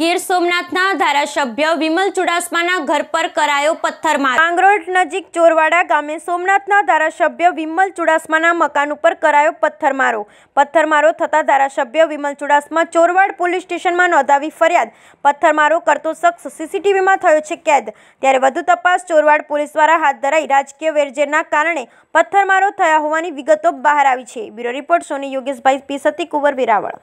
ગીર સોમનાથના ધારાસભ્ય વિમલ ચુડાસમાના ઘર પર કરાયો પથ્થરમાર કાંગરોડ નજીક ચોરવાડા ગામે સોમનાથના ધારાસભ્ય વિમલ ચુડાસમાના મકાન ઉપર કરાયો પથ્થરમારો પથ્થરમારો થતાં ધારાસભ્ય વિમલ ચુડાસમા ચોરવાડ પોલીસ સ્ટેશનમાં નોંધાવી ફરિયાદ પથ્થરમારો કરતો શખ્સ સીસીટીવીમાં થયો છે કેદ ત્યારે વધુ તપાસ ચોરવાડ પોલીસ દ્વારા હાથ ધરાઈ રાજકીય વેરઝેરના કારણે પથ્થરમારો થયા હોવાની વિગતો બહાર આવી છે bureau report Soni Yogeshbhai P સતી કુંવર વેરાવળ